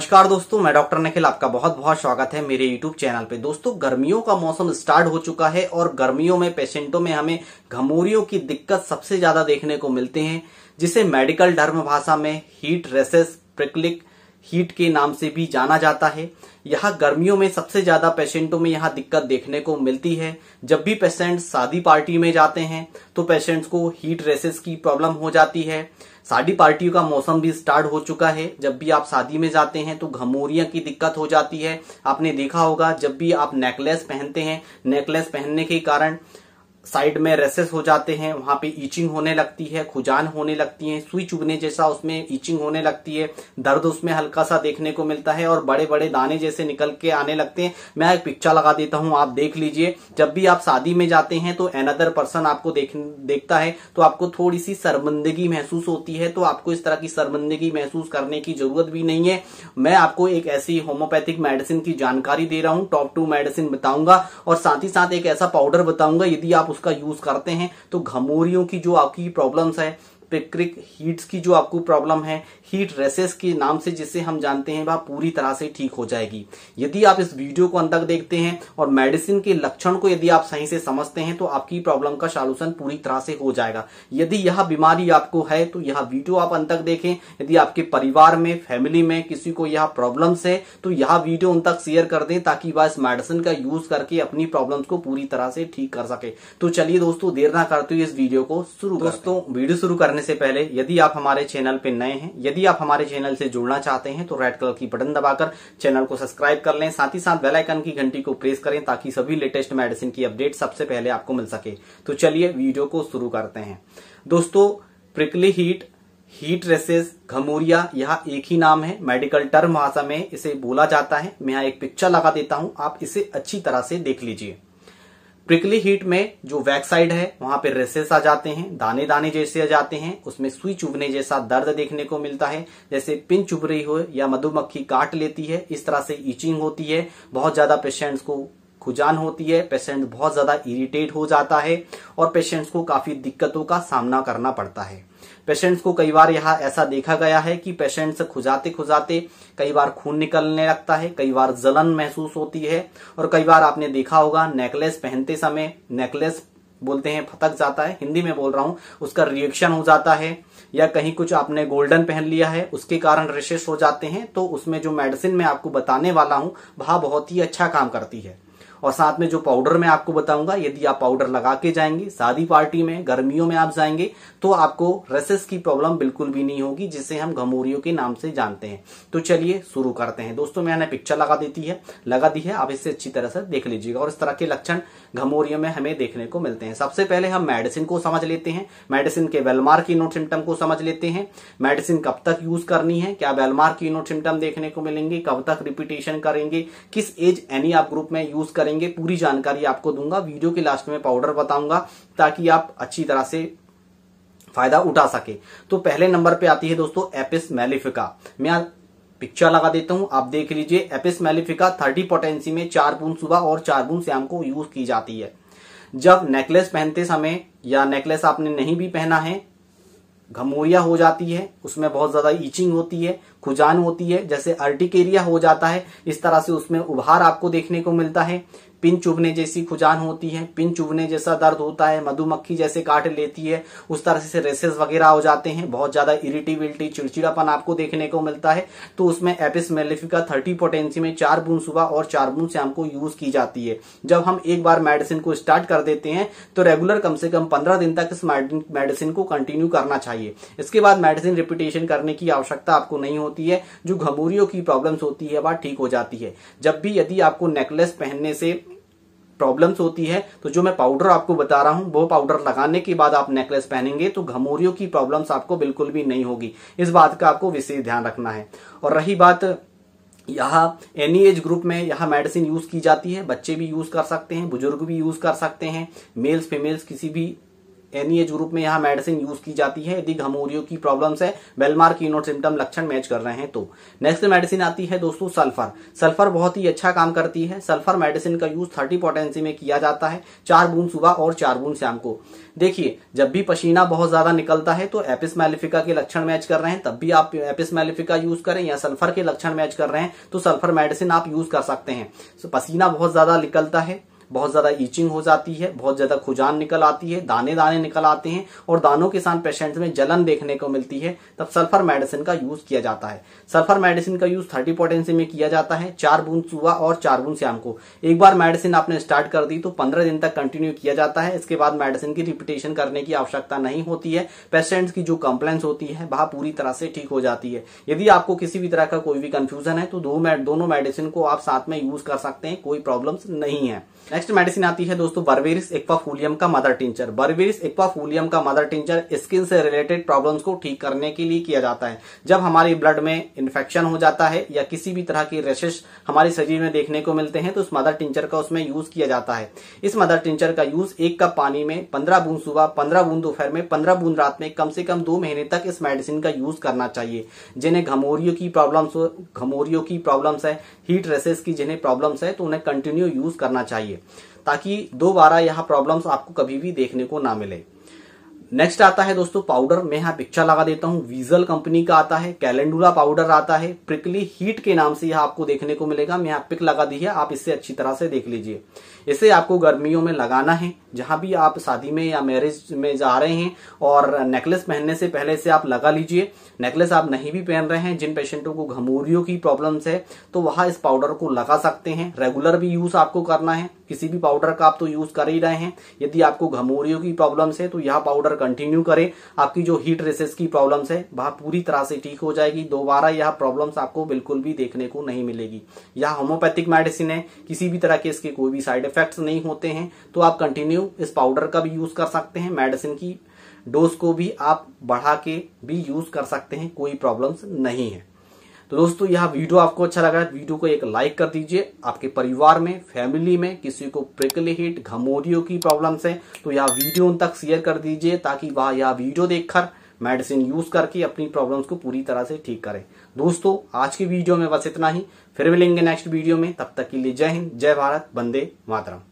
नमस्कार दोस्तों मैं डॉक्टर निखिल आपका बहुत बहुत स्वागत है मेरे यूट्यूब चैनल पे दोस्तों गर्मियों का मौसम स्टार्ट हो चुका है और गर्मियों में पेशेंटों में हमें घमोरियों की दिक्कत सबसे ज्यादा देखने को मिलते हैं जिसे मेडिकल धर्म भाषा में हीट रेसेस प्रिकलिक हीट के नाम से भी जाना जाता है यहाँ गर्मियों में सबसे ज्यादा पेशेंटों में यहाँ दिक्कत देखने को मिलती है जब भी पेशेंट शादी पार्टी में जाते हैं तो पेशेंट्स को हीट रेसेस की प्रॉब्लम हो जाती है शादी पार्टियों का मौसम भी स्टार्ट हो चुका है जब भी आप शादी में जाते हैं तो घमोरिया की दिक्कत हो जाती है आपने देखा होगा जब भी आप नेकलेस पहनते हैं नेकलेस पहनने के कारण साइड में रेसेस हो जाते हैं वहां पे ईचिंग होने लगती है खुजान होने लगती है सुई चुभने जैसा उसमें ईचिंग होने लगती है दर्द उसमें हल्का सा देखने को मिलता है और बड़े बड़े दाने जैसे निकल के आने लगते हैं मैं एक पिक्चर लगा देता हूं आप देख लीजिए जब भी आप शादी में जाते हैं तो एनदर पर्सन आपको देख देखता है तो आपको थोड़ी सी शर्मंदगी महसूस होती है तो आपको इस तरह की शर्मंदगी महसूस करने की जरूरत भी नहीं है मैं आपको एक ऐसी होम्योपैथिक मेडिसिन की जानकारी दे रहा हूँ टॉप टू मेडिसिन बताऊंगा और साथ ही साथ एक ऐसा पाउडर बताऊंगा यदि आप उसका यूज करते हैं तो घमोरियों की जो आपकी प्रॉब्लम्स है पेक्रिक हीट्स की जो आपको प्रॉब्लम है हीट रेसेस के नाम से जिसे हम जानते हैं वह पूरी तरह से ठीक हो जाएगी यदि आप इस वीडियो को अंदर देखते हैं और मेडिसिन के लक्षण को यदि आप सही से समझते हैं तो आपकी प्रॉब्लम का सॉल्यूशन पूरी तरह से हो जाएगा यदि यह बीमारी आपको है तो यह वीडियो आप अंत तक देखें यदि आपके परिवार में फैमिली में किसी को यह प्रॉब्लम है तो यह वीडियो उन तक शेयर कर दें ताकि वह इस मेडिसिन का यूज करके अपनी प्रॉब्लम को पूरी तरह से ठीक कर सके तो चलिए दोस्तों देर ना करते हुए इस वीडियो को शुरू दोस्तों वीडियो शुरू करने करने से पहले यदि आप हमारे चैनल पर नए हैं यदि आप हमारे चैनल से जुड़ना चाहते हैं तो रेड कलर की बटन दबाकर चैनल को सब्सक्राइब कर लें साथ ही साथ बेलाइकन की घंटी को प्रेस करें ताकि सभी लेटेस्ट मेडिसिन की अपडेट सबसे पहले आपको मिल सके तो चलिए वीडियो को शुरू करते हैं दोस्तों प्रिकली हीट हीट रेसेस घमोरिया यह एक ही नाम है मेडिकल टर्म भाषा में इसे बोला जाता है मैं यहाँ एक पिक्चर लगा देता हूं आप इसे अच्छी तरह से देख लीजिए प्रिकली हीट में जो वैक साइड है वहां पे रेसेस आ जाते हैं दाने दाने जैसे आ जाते हैं उसमें सुई चुभने जैसा दर्द देखने को मिलता है जैसे पिन चुभ रही हो या मधुमक्खी काट लेती है इस तरह से ईचिंग होती है बहुत ज्यादा पेशेंट्स को खुजान होती है पेशेंट बहुत ज्यादा इरिटेट हो जाता है और पेशेंट्स को काफी दिक्कतों का सामना करना पड़ता है पेशेंट्स को कई बार यहाँ ऐसा देखा गया है कि पेशेंट्स खुजाते खुजाते कई बार खून निकलने लगता है कई बार जलन महसूस होती है और कई बार आपने देखा होगा नेकलेस पहनते समय नेकलेस बोलते हैं फतक जाता है हिंदी में बोल रहा हूं उसका रिएक्शन हो जाता है या कहीं कुछ आपने गोल्डन पहन लिया है उसके कारण रिशेष हो जाते हैं तो उसमें जो मेडिसिन मैं आपको बताने वाला हूं वह बहुत ही अच्छा काम करती है और साथ में जो पाउडर मैं आपको बताऊंगा यदि आप पाउडर लगा के जाएंगे शादी पार्टी में गर्मियों में आप जाएंगे तो आपको रेसेस की प्रॉब्लम बिल्कुल भी नहीं होगी जिसे हम घमोरियों के नाम से जानते हैं तो चलिए शुरू करते हैं दोस्तों मैंने पिक्चर लगा देती है लगा दी है आप इसे अच्छी तरह से देख लीजिएगा और इस तरह के लक्षण घमोरियों में हमें देखने को मिलते हैं सबसे पहले हम मेडिसिन को समझ लेते हैं मेडिसिन के वेलमार्क इनो सिम्टम को समझ लेते हैं मेडिसिन कब तक यूज करनी है क्या वेलमार्क इनो सिम्टम देखने को मिलेंगे कब तक रिपीटेशन करेंगे किस एज एनी आप ग्रुप में यूज करेंगे करेंगे पूरी जानकारी आपको दूंगा वीडियो के लास्ट में पाउडर बताऊंगा ताकि आप अच्छी तरह से फायदा उठा सके तो पहले नंबर पे आती है दोस्तों एपिस मेलिफिका मैं पिक्चर लगा देता हूं आप देख लीजिए एपिस मेलिफिका थर्टी पोटेंसी में चार बूंद सुबह और चार बूंद शाम को यूज की जाती है जब नेकलेस पहनते समय या नेकलेस आपने नहीं भी पहना है घमोरिया हो जाती है उसमें बहुत ज्यादा ईचिंग होती है खुजान होती है जैसे अर्टिकेरिया हो जाता है इस तरह से उसमें उभार आपको देखने को मिलता है पिन चुभने जैसी खुजान होती है पिन चुभने जैसा दर्द होता है मधुमक्खी जैसे काट लेती है उस तरह से रेसेस वगैरह हो जाते हैं बहुत ज्यादा इरिटेबिलिटी चिड़चिड़ापन आपको देखने को मिलता है तो उसमें एपिस मेलिफिका थर्टी पोटेंसी में चार बूंद सुबह और चार बूंद शाम को यूज की जाती है जब हम एक बार मेडिसिन को स्टार्ट कर देते हैं तो रेगुलर कम से कम पंद्रह दिन तक इस मेडिसिन को कंटिन्यू करना चाहिए इसके बाद मेडिसिन रिपीटेशन करने की आवश्यकता आपको नहीं होती होती है जो घमोरियों की प्रॉब्लम्स होती है वह ठीक हो जाती है जब भी यदि आपको नेकलेस पहनने से प्रॉब्लम्स होती है तो जो मैं पाउडर आपको बता रहा हूं वो पाउडर लगाने के बाद आप नेकलेस पहनेंगे तो घमोरियों की प्रॉब्लम्स आपको बिल्कुल भी नहीं होगी इस बात का आपको विशेष ध्यान रखना है और रही बात यहाँ एनी एज ग्रुप में यहाँ मेडिसिन यूज की जाती है बच्चे भी यूज कर सकते हैं बुजुर्ग भी यूज कर सकते हैं मेल्स फीमेल्स किसी भी एनी एज ग्रुप में यहाँ मेडिसिन यूज की जाती है यदि घमोरियो की प्रॉब्लम्स है बेलमार की नोट सिम्टम लक्षण मैच कर रहे हैं तो नेक्स्ट मेडिसिन आती है दोस्तों सल्फर सल्फर बहुत ही अच्छा काम करती है सल्फर मेडिसिन का यूज थर्टी पोटेंसी में किया जाता है चार बूंद सुबह और चार बूंद शाम को देखिए जब भी पसीना बहुत ज्यादा निकलता है तो एपिस मेलिफिका के लक्षण मैच कर रहे हैं तब भी आप एपिस मेलिफिका यूज करें या सल्फर के लक्षण मैच कर रहे हैं तो सल्फर मेडिसिन आप यूज कर सकते हैं पसीना बहुत ज्यादा निकलता है बहुत ज़्यादा ईचिंग हो जाती है बहुत ज़्यादा खुजान निकल आती है दाने दाने निकल आते हैं और दानों के साथ पेशेंट में जलन देखने को मिलती है तब सल्फर मेडिसिन का यूज़ किया जाता है सल्फर मेडिसिन का यूज़ थर्टी पोटेंसी में किया जाता है चार बूंद सुबह और चार बूंद शाम को एक बार मेडिसिन आपने स्टार्ट कर दी तो पंद्रह दिन तक कंटिन्यू किया जाता है इसके बाद मेडिसिन की रिपीटेशन करने की आवश्यकता नहीं होती है पेशेंट्स की जो कंप्लेन्स होती है वह पूरी तरह से ठीक हो जाती है यदि आपको किसी भी तरह का कोई भी कंफ्यूजन है तो दो दोनों मेडिसिन को आप साथ में यूज कर सकते हैं कोई प्रॉब्लम नहीं है नेक्स्ट मेडिसिन आती है दोस्तों बर्वेरिस एक्वाफूलियम का मदर टिंचर बर्वेरिस एक्वाफूलियम का मदर टिंचर स्किन से रिलेटेड प्रॉब्लम्स को ठीक करने के लिए किया जाता है जब हमारे ब्लड में इन्फेक्शन हो जाता है या किसी भी तरह की रेशेस हमारे शरीर में देखने को मिलते हैं तो उस मदर टिंचर का उसमें यूज किया जाता है इस मदर टिंचर का यूज एक कप पानी में पंद्रह बूंद सुबह पंद्रह बूंद दोपहर में पंद्रह बूंद रात में कम से कम दो महीने तक इस मेडिसिन का यूज करना चाहिए जिन्हें घमोरियो की प्रॉब्लम घमोरियो की प्रॉब्लम है हीट रेसेस की जिन्हें प्रॉब्लम्स है तो उन्हें कंटिन्यू यूज करना चाहिए ताकि दोबारा यहाँ प्रॉब्लम्स आपको कभी भी देखने को ना मिले नेक्स्ट आता है दोस्तों पाउडर मैं यहाँ पिक्चर लगा देता हूँ वीजल कंपनी का आता है कैलेंडुला पाउडर आता है प्रिकली हीट के नाम से यह आपको देखने को मिलेगा मैं यहाँ पिक लगा दी है आप इससे अच्छी तरह से देख लीजिए इसे आपको गर्मियों में लगाना है जहां भी आप शादी में या मैरिज में जा रहे हैं और नेकलेस पहनने से पहले से आप लगा लीजिए नेकलेस आप नहीं भी पहन रहे हैं जिन पेशेंटों को घमूरियों की प्रॉब्लम्स है तो वहां इस पाउडर को लगा सकते हैं रेगुलर भी यूज आपको करना है किसी भी पाउडर का आप तो यूज कर ही रहे हैं यदि आपको घमूरियों की प्रॉब्लम्स है तो यह पाउडर कंटिन्यू करें आपकी जो हीट रेसेस की प्रॉब्लम्स है वह पूरी तरह से ठीक हो जाएगी दोबारा यह प्रॉब्लम्स आपको बिल्कुल भी देखने को नहीं मिलेगी यह होम्योपैथिक मेडिसिन है किसी भी तरह के इसके कोई भी साइड इफेक्ट नहीं होते हैं तो आप कंटिन्यू न्यू इस पाउडर का भी यूज कर सकते हैं मेडिसिन की डोज को भी आप बढ़ा के भी यूज कर सकते हैं कोई प्रॉब्लम्स नहीं है तो दोस्तों यह वीडियो आपको अच्छा लगा है वीडियो को एक लाइक कर दीजिए आपके परिवार में फैमिली में किसी को प्रिकली हिट घमोरियों की प्रॉब्लम्स है तो यह वीडियो उन तक शेयर कर दीजिए ताकि वह यह वीडियो देखकर मेडिसिन यूज करके अपनी प्रॉब्लम्स को पूरी तरह से ठीक करें दोस्तों आज की वीडियो में बस इतना ही फिर मिलेंगे नेक्स्ट वीडियो में तब तक के लिए जय हिंद जय भारत बंदे मातरम